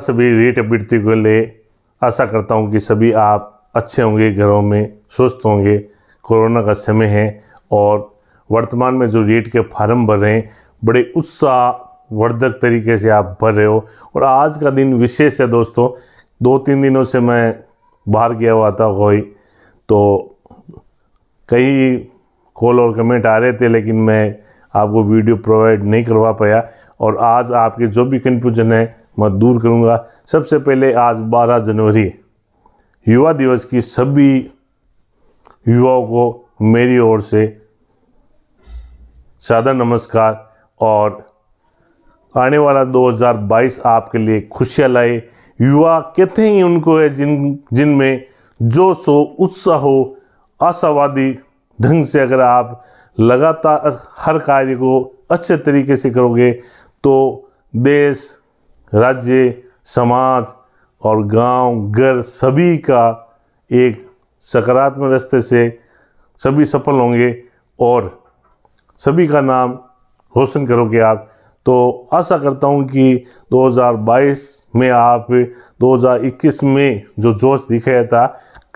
सभी रेट अभ्यर्थी तो को ले आशा करता हूँ कि सभी आप अच्छे होंगे घरों में स्वस्थ होंगे कोरोना का समय है और वर्तमान में जो रेट के फार्म भर रहे हैं बड़े उत्साह वर्धक तरीके से आप भर रहे हो और आज का दिन विशेष है दोस्तों दो तीन दिनों से मैं बाहर गया हुआ था कोई तो कई कॉल और कमेंट आ रहे थे लेकिन मैं आपको वीडियो प्रोवाइड नहीं करवा पाया और आज आपके जो भी कन्फ्यूजन है मैं दूर करूँगा सबसे पहले आज 12 जनवरी युवा दिवस की सभी युवाओं को मेरी ओर से सादा नमस्कार और आने वाला 2022 आपके लिए खुशियाँ लाए युवा कहते ही उनको है जिन जिनमें जोश हो उत्साह हो आशावादी ढंग से अगर आप लगातार हर कार्य को अच्छे तरीके से करोगे तो देश राज्य समाज और गांव घर सभी का एक सकारात्मक रास्ते से सभी सफल होंगे और सभी का नाम रोशन करोगे आप तो आशा करता हूँ कि 2022 में आप 2021 में जो जोश दिखाया था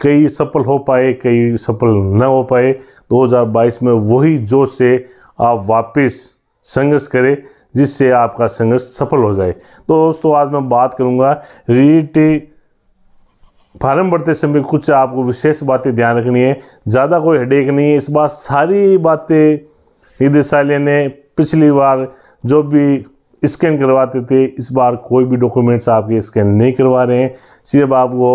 कई सफल हो पाए कई सफल न हो पाए 2022 में वही जोश से आप वापस संघर्ष करें जिससे आपका संघर्ष सफल हो जाए तो दोस्तों आज मैं बात करूँगा रीट फार्म भरते समय कुछ आपको विशेष बातें ध्यान रखनी है ज़्यादा कोई हेडेक नहीं है इस बार सारी बातें निदेशालय ने पिछली बार जो भी स्कैन करवाते थे इस बार कोई भी डॉक्यूमेंट्स आपके स्कैन नहीं करवा रहे हैं सिर्फ आपको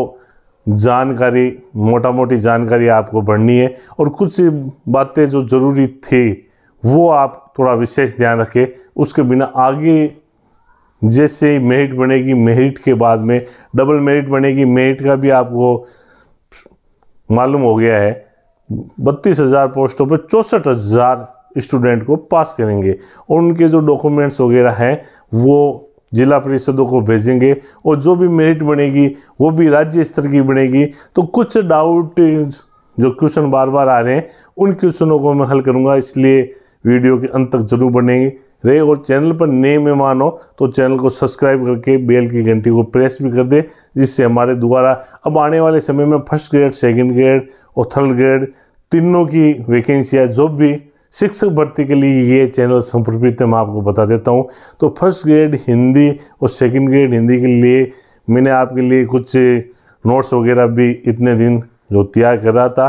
जानकारी मोटा मोटी जानकारी आपको बढ़नी है और कुछ बातें जो ज़रूरी थी वो आप थोड़ा विशेष ध्यान रखें उसके बिना आगे जैसे ही मेरिट बनेगी मेरिट के बाद में डबल मेरिट बनेगी मेरिट का भी आपको मालूम हो गया है बत्तीस हज़ार पोस्टों पर चौंसठ हज़ार स्टूडेंट को पास करेंगे और उनके जो डॉक्यूमेंट्स वगैरह हैं वो जिला परिषदों को भेजेंगे और जो भी मेरिट बनेगी वो भी राज्य स्तर की बनेगी तो कुछ डाउट जो क्वेश्चन बार बार आ रहे हैं उन क्वेश्चनों को मैं हल करूँगा इसलिए वीडियो के अंत तक जरूर बनेंगे रहे और चैनल पर नए मेहमान हो तो चैनल को सब्सक्राइब करके बेल की घंटी को प्रेस भी कर दे जिससे हमारे द्वारा अब आने वाले समय में फर्स्ट ग्रेड सेकंड ग्रेड और थर्ड ग्रेड तीनों की वैकेंसियाँ जो भी शिक्षक भर्ती के लिए ये चैनल समर्पित है मैं आपको बता देता हूँ तो फर्स्ट ग्रेड हिंदी और सेकंड ग्रेड हिंदी के लिए मैंने आपके लिए कुछ नोट्स वगैरह भी इतने दिन जो तैयार कर रहा था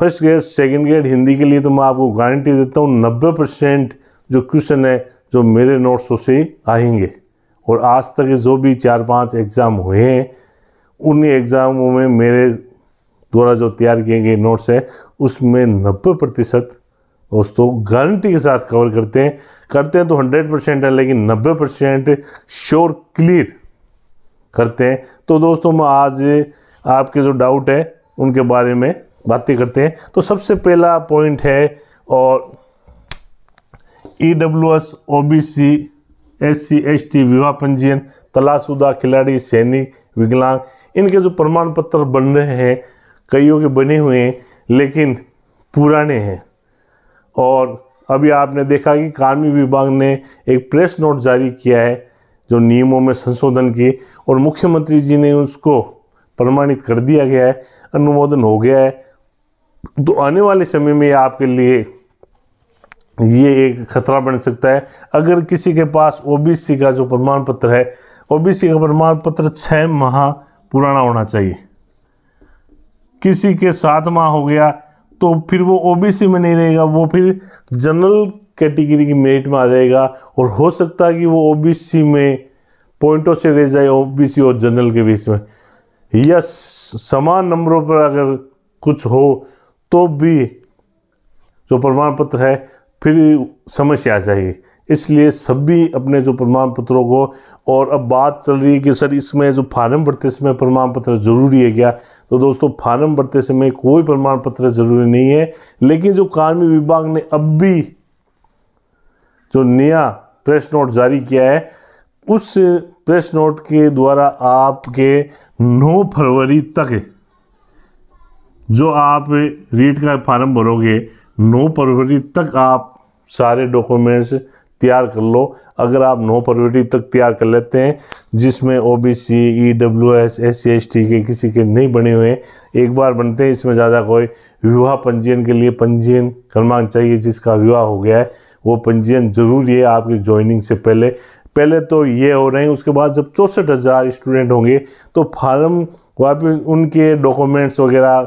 first grade second grade Hindi के लिए तो मैं आपको गारंटी देता हूँ नब्बे परसेंट जो क्वेश्चन है जो मेरे नोट्सों से आएंगे और आज तक जो भी चार पांच एग्ज़ाम हुए हैं उन एग्ज़ामों में मेरे द्वारा जो तैयार किए गए नोट्स हैं उसमें नब्बे प्रतिशत दोस्तों गारंटी के साथ कवर करते हैं करते हैं तो हंड्रेड परसेंट है लेकिन नब्बे परसेंट श्योर क्लियर करते हैं तो दोस्तों मैं आज आपके जो डाउट है उनके बारे में बातें करते हैं तो सबसे पहला पॉइंट है और E W S O B C S C S T विवाह पंजीयन तलाशुदा खिलाड़ी सैनिक विकलांग इनके जो प्रमाण पत्र बन रहे हैं कईयों के बने हुए हैं लेकिन पुराने हैं और अभी आपने देखा कि कानूनी विभाग ने एक प्रेस नोट जारी किया है जो नियमों में संशोधन की और मुख्यमंत्री जी ने उसको प्रमाणित कर दिया गया है अनुमोदन हो गया है तो आने वाले समय में आपके लिए ये एक खतरा बन सकता है अगर किसी के पास ओबीसी का जो प्रमाण पत्र है ओबीसी का प्रमाण पत्र छः माह पुराना होना चाहिए किसी के सात माह हो गया तो फिर वो ओबीसी में नहीं रहेगा वो फिर जनरल कैटेगरी की मेरिट में आ जाएगा और हो सकता है कि वो ओबीसी में पॉइंटों से रह जाए ओबीसी और जनरल के बीच में या समान नंबरों पर अगर कुछ हो तो भी जो प्रमाण पत्र है फिर समस्या आ जाएगी इसलिए सभी अपने जो प्रमाण पत्रों को और अब बात चल रही है कि सर इसमें जो फार्म भरते समय प्रमाण पत्र ज़रूरी है क्या तो दोस्तों फार्म भरते समय कोई प्रमाण पत्र ज़रूरी नहीं है लेकिन जो कार्मिक विभाग ने अब भी जो नया प्रेस नोट जारी किया है उस प्रेस नोट के द्वारा आपके 9 फरवरी तक जो आप रीट का फार्म भरोगे नौ फरवरी तक आप सारे डॉक्यूमेंट्स तैयार कर लो अगर आप नौ फरवरी तक तैयार कर लेते हैं जिसमें O B C E W S S C S T के किसी के नहीं बने हुए एक बार बनते हैं इसमें ज़्यादा कोई विवाह पंजीयन के लिए पंजीयन क्रमांक चाहिए जिसका विवाह हो गया है वो पंजीयन जरूर ये आपकी ज्वाइनिंग से पहले पहले तो ये हो रहे हैं उसके बाद जब चौंसठ हज़ार स्टूडेंट होंगे तो फार्म वापस उनके डॉक्यूमेंट्स वगैरह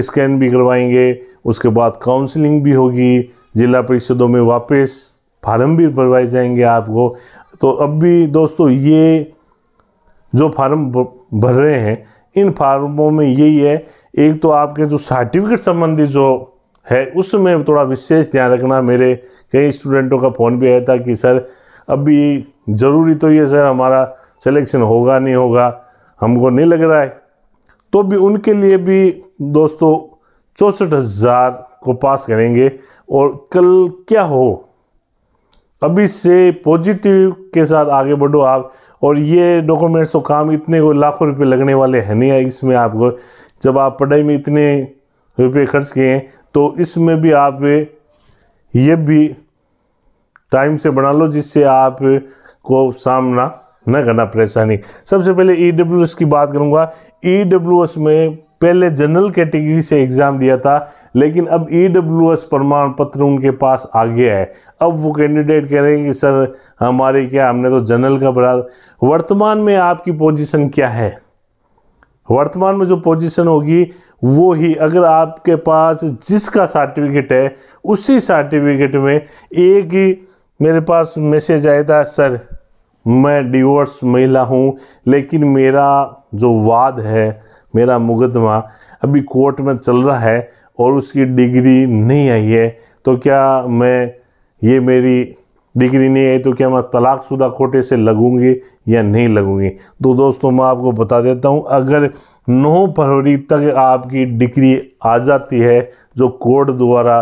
स्कैन भी करवाएंगे उसके बाद काउंसलिंग भी होगी जिला परिषदों में वापस फार्म भी भरवाए जाएंगे आपको तो अब भी दोस्तों ये जो फार्म भर रहे हैं इन फार्मों में यही है एक तो आपके जो सर्टिफिकेट संबंधी जो है उसमें थोड़ा विशेष ध्यान रखना मेरे कई स्टूडेंटों का फ़ोन भी आया था कि सर अभी ज़रूरी तो ये सर हमारा सिलेक्शन होगा नहीं होगा हमको नहीं लग रहा है तो भी उनके लिए भी दोस्तों चौंसठ हज़ार को पास करेंगे और कल क्या हो अभी से पॉजिटिव के साथ आगे बढ़ो आप और ये डॉक्यूमेंट्स तो काम इतने को लाखों रुपए लगने वाले हैं नहीं है इसमें आपको जब आप पढ़ाई में इतने रुपए खर्च किए हैं तो इसमें भी आप ये भी टाइम से बना लो जिससे आप को सामना न करना परेशानी सबसे पहले ई e की बात करूँगा ई e में पहले जनरल कैटेगरी से एग्ज़ाम दिया था लेकिन अब ई प्रमाण पत्र उनके पास आ गया है अब वो कैंडिडेट कह रहे हैं कि सर हमारे क्या हमने तो जनरल का बढ़ा वर्तमान में आपकी पोजीशन क्या है वर्तमान में जो पोजीशन होगी वो ही अगर आपके पास जिसका सर्टिफिकेट है उसी सर्टिफिकेट में एक ही मेरे पास मैसेज आया था सर मैं डिवोर्स महिला हूँ लेकिन मेरा जो वाद है मेरा मुकदमा अभी कोर्ट में चल रहा है और उसकी डिग्री नहीं आई है तो क्या मैं ये मेरी डिग्री नहीं आई तो क्या मैं तलाकशुदा कोटे से लगूंगी या नहीं लगूंगी तो दोस्तों मैं आपको बता देता हूँ अगर 9 फरवरी तक आपकी डिग्री आ जाती है जो कोर्ट द्वारा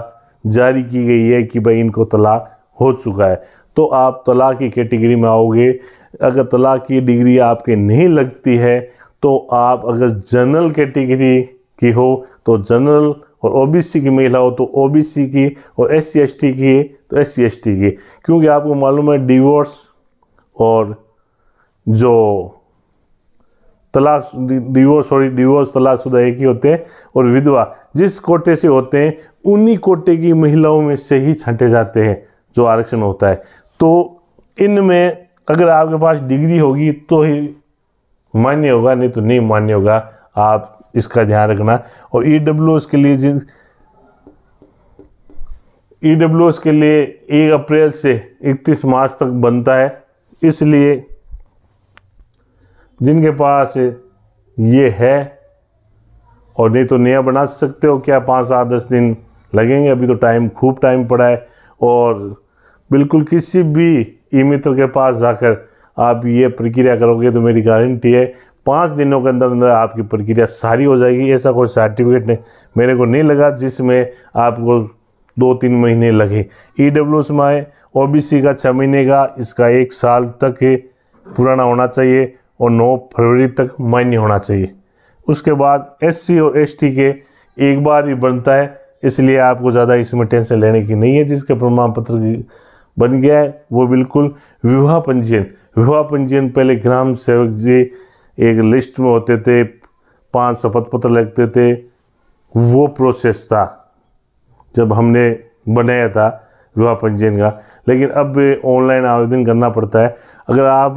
जारी की गई है कि भाई इनको तलाक हो चुका है तो आप तलाक की कैटेगरी में आओगे अगर तलाक की डिग्री आपके नहीं लगती है तो आप अगर जनरल कैटेगरी की हो तो जनरल और ओबीसी की महिला हो तो ओबीसी की और एस सी की तो एस सी की क्योंकि आपको मालूम है डिवोर्स और जो तलाक डिवोर्स सॉरी डिवोर्स तलाकशुदा एक ही होते हैं और विधवा जिस कोटे से होते हैं उन्हीं कोटे की महिलाओं में से ही छंटे जाते हैं जो आरक्षण होता है तो इनमें अगर आपके पास डिग्री होगी तो ही मान्य होगा नहीं तो नहीं मान्य होगा आप इसका ध्यान रखना और ई e डब्ल्यू के लिए जिन ई e डब्ल्यू के लिए एक अप्रैल से इकतीस मार्च तक बनता है इसलिए जिनके पास ये है और नहीं तो नया बना सकते हो क्या पाँच सात दस दिन लगेंगे अभी तो टाइम खूब टाइम पड़ा है और बिल्कुल किसी भी ई मित्र के पास जाकर आप ये प्रक्रिया करोगे तो मेरी गारंटी है पाँच दिनों के अंदर अंदर आपकी प्रक्रिया सारी हो जाएगी ऐसा कोई सर्टिफिकेट नहीं मेरे को नहीं लगा जिसमें आपको दो तीन महीने लगे ई डब्ल्यू एस में आए ओ बी सी का छः महीने का इसका एक साल तक पुराना होना चाहिए और नौ फरवरी तक मान्य होना चाहिए उसके बाद एस सी और एस टी के एक बार ही बनता है इसलिए आपको ज़्यादा इसमें टेंशन लेने की नहीं है जिसके प्रमाण पत्र बन गया है वो बिल्कुल विवाह पंजीयन विवाह पंजीयन पहले ग्राम सेवक जी एक लिस्ट में होते थे पांच शपथ पत्र लगते थे वो प्रोसेस था जब हमने बनाया था विवाह पंजीयन का लेकिन अब ऑनलाइन आवेदन करना पड़ता है अगर आप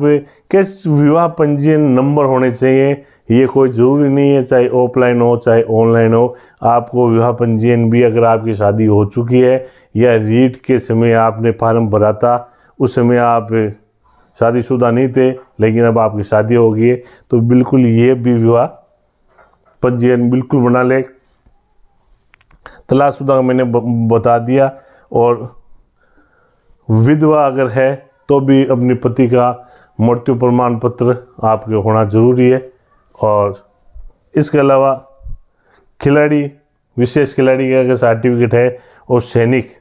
किस विवाह पंजीयन नंबर होने चाहिए ये कोई ज़रूरी नहीं है चाहे ऑफलाइन हो चाहे ऑनलाइन हो आपको विवाह पंजीयन भी अगर आपकी शादी हो चुकी है या रीट के समय आपने फार्म भरा था उस समय आप शादीशुदा नहीं थे लेकिन अब आपकी शादी हो गई है तो बिल्कुल ये भी विवाह पंजीयन बिल्कुल बना ले तलाशुदा मैंने बता दिया और विधवा अगर है तो भी अपने पति का मृत्यु प्रमाण पत्र आपके होना ज़रूरी है और इसके अलावा खिलाड़ी विशेष खिलाड़ी का अगर सर्टिफिकेट है और सैनिक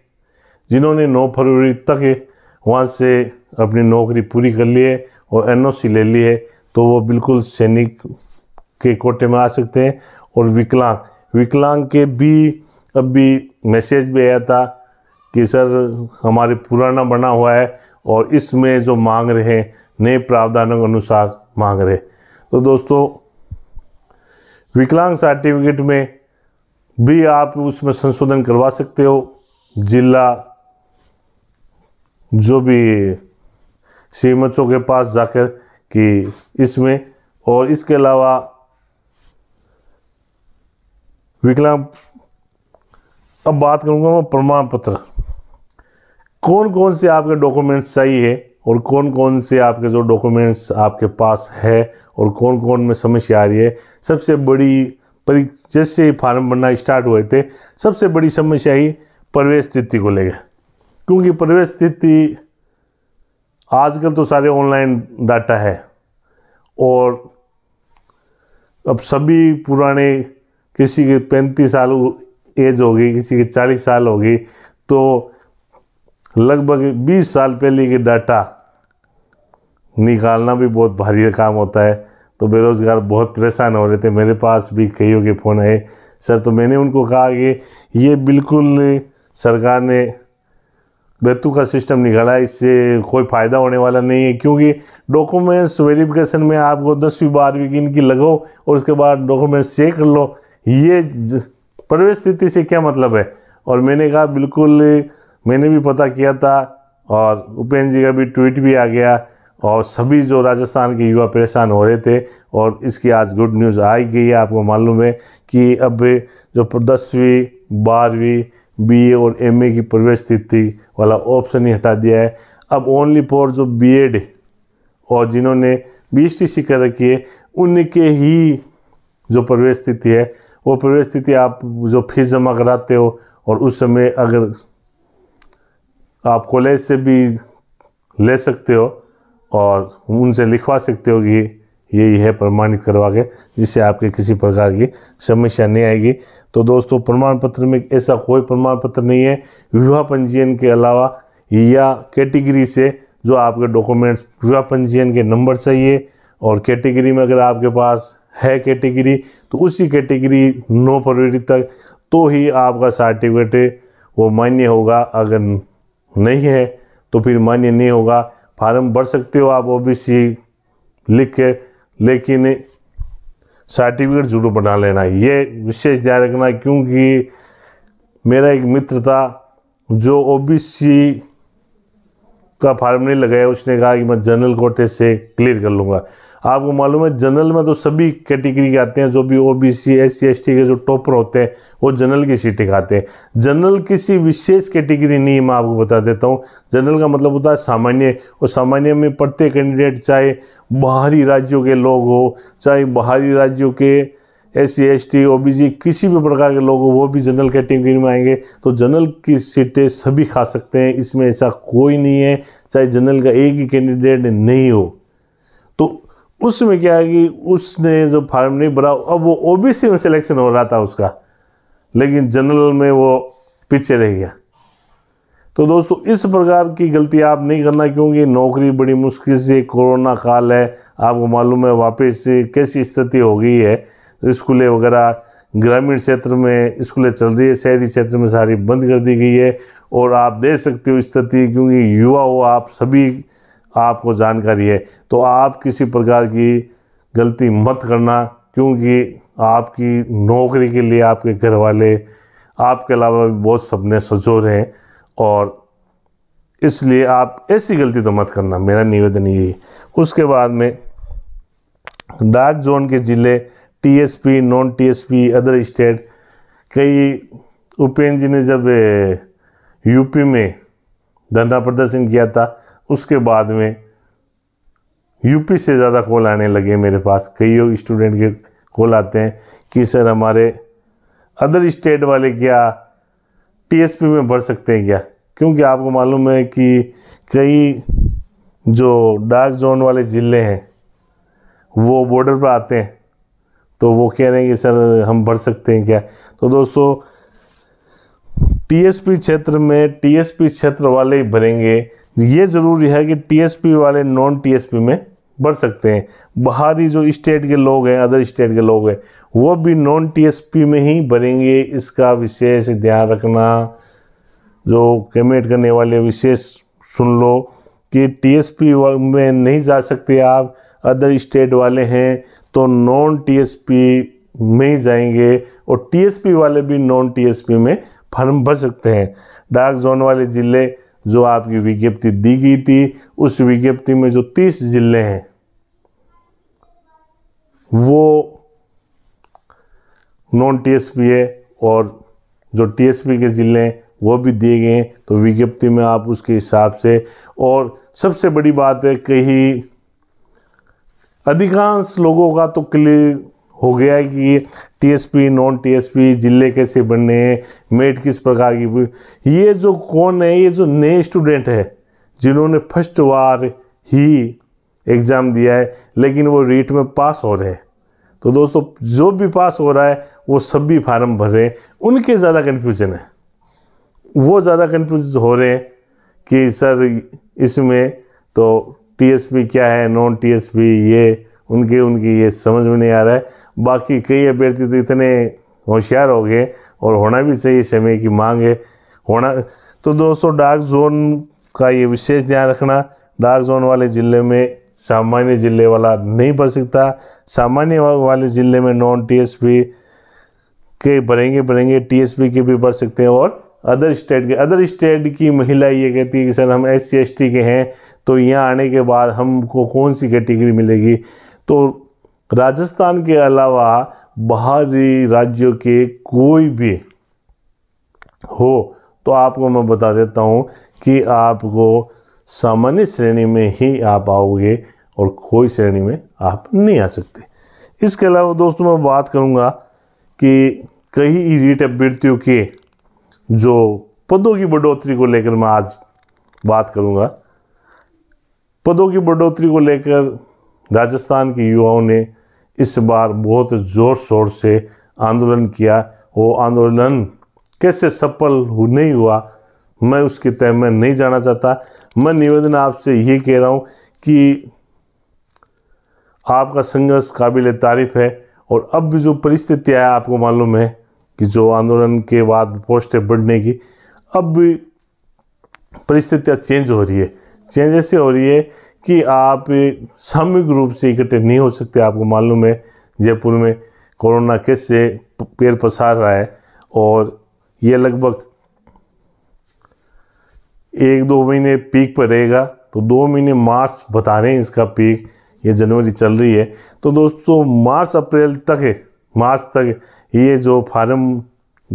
जिन्होंने 9 फरवरी तक वहाँ से अपनी नौकरी पूरी कर ली है और एनओसी ले ली है तो वो बिल्कुल सैनिक के कोटे में आ सकते हैं और विकलांग विकलांग के भी अब भी मैसेज भी आया था कि सर हमारे पुराना बना हुआ है और इसमें जो मांग रहे हैं नए प्रावधानों के अनुसार मांग रहे तो दोस्तों विकलांग सर्टिफिकेट में भी आप उसमें संशोधन करवा सकते हो जिला जो भी सी के पास जाकर कि इसमें और इसके अलावा विकलांग अब बात करूंगा मैं प्रमाण पत्र कौन कौन से आपके डॉक्यूमेंट्स चाहिए और कौन कौन से आपके जो डॉक्यूमेंट्स आपके पास है और कौन कौन में समस्या आ रही है सबसे बड़ी परी जैसे फार्म बनना स्टार्ट हुए थे सबसे बड़ी समस्या ही प्रवेश तिथि को लेकर क्योंकि प्रवेश स्थिति आजकल तो सारे ऑनलाइन डाटा है और अब सभी पुराने किसी के पैंतीस साल एज होगी किसी के चालीस साल हो तो लगभग बीस साल पहले के डाटा निकालना भी बहुत भारी काम होता है तो बेरोज़गार बहुत परेशान हो रहे थे मेरे पास भी कईयों के फ़ोन आए सर तो मैंने उनको कहा कि ये बिल्कुल सरकार ने बैतू का सिस्टम निकाला इससे कोई फ़ायदा होने वाला नहीं है क्योंकि डॉक्यूमेंट्स वेरिफिकेशन में आपको दसवीं बारहवीं की इनकी लगाओ और उसके बाद डॉक्यूमेंट्स चेक कर लो ये प्रवेश स्थिति से क्या मतलब है और मैंने कहा बिल्कुल मैंने भी पता किया था और उपेन्द्र जी का भी ट्वीट भी आ गया और सभी जो राजस्थान के युवा परेशान हो रहे थे और इसकी आज गुड न्यूज़ आई गई है आपको मालूम है कि अब जो दसवीं बारहवीं बीए और एमए की प्रवेश स्थिति वाला ऑप्शन ही हटा दिया है अब ओनली फॉर जो बीएड और जिन्होंने बीएसटीसी कर रखी है उनके ही जो प्रवेश स्थिति है वो प्रवेश स्थिति आप जो फीस जमा कराते हो और उस समय अगर आप कॉलेज से भी ले सकते हो और उनसे लिखवा सकते हो कि यही है प्रमाणित करवा के जिससे आपके किसी प्रकार की समस्या नहीं आएगी तो दोस्तों प्रमाण पत्र में ऐसा कोई प्रमाण पत्र नहीं है विवाह पंजीयन के अलावा या कैटेगरी से जो आपके डॉक्यूमेंट्स विवाह पंजीयन के नंबर चाहिए और कैटेगरी में अगर आपके पास है कैटेगरी तो उसी कैटेगरी नौ फरवरी तक तो ही आपका सर्टिफिकेट वो मान्य होगा अगर नहीं है तो फिर मान्य नहीं होगा फार्म भर सकते हो आप ओ लिख के लेकिन सर्टिफिकेट जरूर बना लेना ये विशेष ध्यान रखना क्योंकि मेरा एक मित्र था जो ओबीसी का फार्म नहीं लगाया उसने कहा कि मैं जनरल कोटे से क्लियर कर लूँगा आपको मालूम है जनरल में तो सभी कैटेगरी के आते हैं जो भी O B C S C S T के जो टॉपर होते हैं वो जनरल की सीटें खाते हैं जनरल किसी विशेष कैटेगरी नहीं मैं आपको बता देता हूँ जनरल का मतलब होता है सामान्य और सामान्य में प्रत्येक कैंडिडेट चाहे बाहरी राज्यों के लोग हो चाहे बाहरी राज्यों के S C S T O B C किसी भी प्रकार के लोग वो भी जनरल कैटेगरी में आएंगे तो जनरल की सीटें सभी खा सकते हैं इसमें ऐसा कोई नहीं है चाहे जनरल का एक ही कैंडिडेट नहीं हो तो उसमें क्या है कि उसने जो फार्म नहीं भरा अब वो ओबीसी में सिलेक्शन हो रहा था उसका लेकिन जनरल में वो पीछे रह गया तो दोस्तों इस प्रकार की गलती आप नहीं करना क्योंकि नौकरी बड़ी मुश्किल से कोरोना काल है आपको मालूम है वापस कैसी स्थिति हो गई है स्कूलें वगैरह ग्रामीण क्षेत्र में स्कूलें चल रही है शहरी क्षेत्र में सारी बंद कर दी गई है और आप देख सकते हो स्थिति क्योंकि युवा हो आप सभी आपको जानकारी है तो आप किसी प्रकार की गलती मत करना क्योंकि आपकी नौकरी के लिए आपके घर वाले आपके अलावा भी बहुत सपने सजोर हैं और इसलिए आप ऐसी गलती तो मत करना मेरा निवेदन यही उसके बाद में डार्क जोन के ज़िले TSP non TSP other state कई उपेंद्र जी ने जब यूपी में धरना प्रदर्शन किया था उसके बाद में यूपी से ज़्यादा कॉल आने लगे मेरे पास कई लोग स्टूडेंट के कॉल आते हैं कि सर हमारे अदर स्टेट वाले क्या टीएसपी में भर सकते हैं क्या क्योंकि आपको मालूम है कि कई जो डार्क जोन वाले ज़िले हैं वो बॉर्डर पर आते हैं तो वो कह रहे हैं कि सर हम भर सकते हैं क्या तो दोस्तों टीएसपी क्षेत्र में टीएसपी क्षेत्र वाले ही भरेंगे ये ज़रूरी है कि टीएसपी वाले नॉन टीएसपी में बढ़ सकते हैं बाहरी जो स्टेट के लोग हैं अदर स्टेट के लोग हैं वो भी नॉन टीएसपी में ही भरेंगे इसका विशेष ध्यान रखना जो कमेंट करने वाले विशेष सुन लो कि टीएसपी में नहीं जा सकते आप अदर स्टेट वाले हैं तो नॉन टीएसपी में ही जाएंगे और टीएसपी वाले भी नॉन टीएसपी में फॉर्म भर सकते हैं डार्क जोन वाले ज़िले जो आपकी विज्ञप्ति दी गई थी उस विज्ञप्ति में जो तीस जिले हैं वो नॉन टीएसपी है और जो टीएसपी के ज़िले हैं वो भी दिए गए हैं तो विज्ञप्ति में आप उसके हिसाब से और सबसे बड़ी बात है कहीं अधिकांश लोगों का तो क्लियर हो गया है कि टीएसपी नॉन टीएसपी जिले कैसे बनने हैं मेट किस प्रकार की ये जो कौन है ये जो नए स्टूडेंट है जिन्होंने फर्स्ट बार ही एग्ज़ाम दिया है लेकिन वो रीट में पास हो रहे हैं तो दोस्तों जो भी पास हो रहा है वो सब भी फार्म भर रहे हैं उनके ज़्यादा कन्फ्यूजन है वो ज़्यादा कन्फ्यूज हो रहे हैं कि सर इसमें तो टीएसपी क्या है नॉन टीएसपी ये उनके उनकी ये समझ में नहीं आ रहा है बाकी कई अभ्यर्थी तो इतने होशियार हो गए और होना भी चाहिए समय की मांग है होना तो दोस्तों डार्क जोन का ये विशेष ध्यान रखना डार्क जोन वाले ज़िले में सामान्य ज़िले वाला नहीं भर सकता सामान्य वाले ज़िले में नॉन टीएसपी के भरेंगे भरेंगे टीएसपी के भी भर सकते हैं और अदर स्टेट के अदर स्टेट की महिला ये कहती है कि सर हम एस सी के हैं तो यहाँ आने के बाद हमको कौन सी कैटेगरी मिलेगी तो राजस्थान के अलावा बाहरी राज्यों के कोई भी हो तो आपको मैं बता देता हूँ कि आपको सामान्य श्रेणी में ही आप आओगे और कोई श्रेणी में आप नहीं आ सकते इसके अलावा दोस्तों मैं बात करूँगा कि कई रीट अभ्यर्थियों के जो पदों की बढ़ोतरी को लेकर मैं आज बात करूँगा पदों की बढ़ोतरी को लेकर राजस्थान के युवाओं ने इस बार बहुत ज़ोर शोर से आंदोलन किया वो आंदोलन कैसे सफल नहीं हुआ मैं उसके तय में नहीं जाना चाहता मैं निवेदन आपसे ये कह रहा हूँ कि आपका संघर्ष काबिल तारीफ़ है और अब भी जो परिस्थितियाँ है आपको मालूम है कि जो आंदोलन के बाद पोस्टें बढ़ने की अब भी परिस्थितियाँ चेंज हो रही है चेंज ऐसे हो रही है कि आप सामूहिक रूप से इकट्ठे नहीं हो सकते आपको मालूम है जयपुर में कोरोना केस से पेड़ पसार रहा है और ये लगभग एक दो महीने पीक पर रहेगा तो दो महीने मार्च बता रहे हैं इसका पीक ये जनवरी चल रही है तो दोस्तों मार्च अप्रैल तक है मार्च तक ये जो फार्म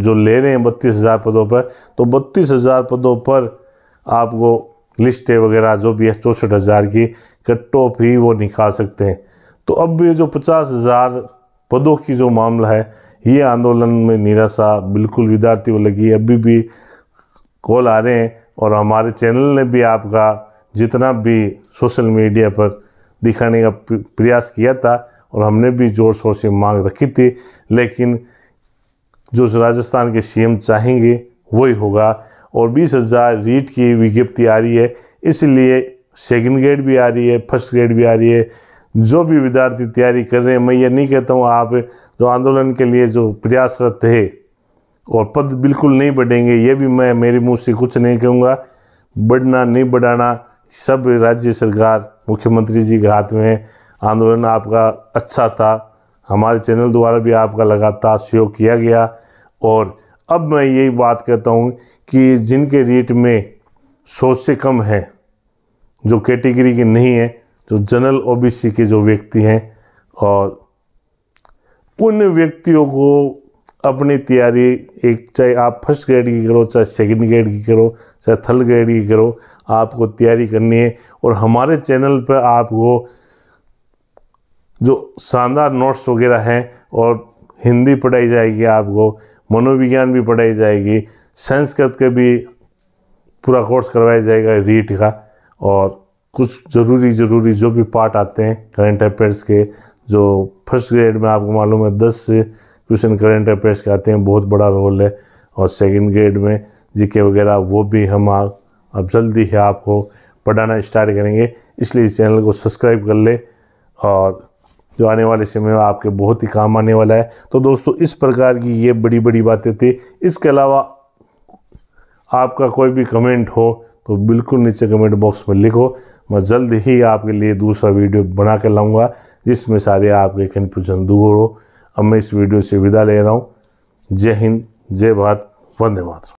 जो ले रहे हैं बत्तीस हज़ार पदों पर तो बत्तीस हज़ार पदों पर आपको लिस्ट वगैरह जो भी है चौंसठ हज़ार की कट भी ही वो निकाल सकते हैं तो अब ये जो पचास हज़ार पदों की जो मामला है ये आंदोलन में निराशा बिल्कुल विद्यार्थी को लगी अभी भी कॉल आ रहे हैं और हमारे चैनल ने भी आपका जितना भी सोशल मीडिया पर दिखाने का प्रयास किया था और हमने भी ज़ोर शोर से मांग रखी थी लेकिन जो राजस्थान के सीएम चाहेंगे वही होगा और बीस हज़ार रीट की विज्ञप्ति आ रही है इसलिए सेकंड ग्रेड भी आ रही है फर्स्ट ग्रेड भी आ रही है जो भी विद्यार्थी तैयारी कर रहे हैं मैं ये नहीं कहता हूँ आप जो आंदोलन के लिए जो प्रयासरत है और पद बिल्कुल नहीं बढ़ेंगे ये भी मैं मेरे मुँह से कुछ नहीं कहूँगा बढ़ना नहीं बढ़ाना सब राज्य सरकार मुख्यमंत्री जी के हाथ में है आंदोलन आपका अच्छा था हमारे चैनल द्वारा भी आपका लगातार सहयोग किया गया और अब मैं यही बात कहता हूँ कि जिनके रेट में सौ से कम है जो कैटेगरी के नहीं है जो जनरल ओबीसी के जो व्यक्ति हैं और उन व्यक्तियों को अपनी तैयारी एक चाहे आप फर्स्ट ग्रेड की करो चाहे सेकंड ग्रेड की करो चाहे थर्ड ग्रेड की करो आपको तैयारी करनी है और हमारे चैनल पर आपको जो शानदार नोट्स वगैरह हैं और हिंदी पढ़ाई जाएगी आपको मनोविज्ञान भी पढ़ाई जाएगी संस्कृत का भी पूरा कोर्स करवाया जाएगा रीट का और कुछ ज़रूरी ज़रूरी जो भी पार्ट आते हैं करंट अफेयर्स के जो फर्स्ट ग्रेड में आपको मालूम है दस क्वेश्चन करंट अफेयर्स के आते हैं बहुत बड़ा रोल है और सेकंड ग्रेड में जीके वगैरह वो भी हम अब जल्दी ही आपको पढ़ाना स्टार्ट करेंगे इसलिए इस चैनल को सब्सक्राइब कर लें और जो आने वाले समय में आपके बहुत ही काम आने वाला है तो दोस्तों इस प्रकार की ये बड़ी बड़ी बातें थी इसके अलावा आपका कोई भी कमेंट हो तो बिल्कुल नीचे कमेंट बॉक्स में लिखो मैं जल्द ही आपके लिए दूसरा वीडियो बना के लाऊँगा जिसमें सारे आपके कन्फ्यूजन दूर हो अब मैं इस वीडियो से विदा ले रहा हूँ जय हिंद जय भारत वंदे मातृ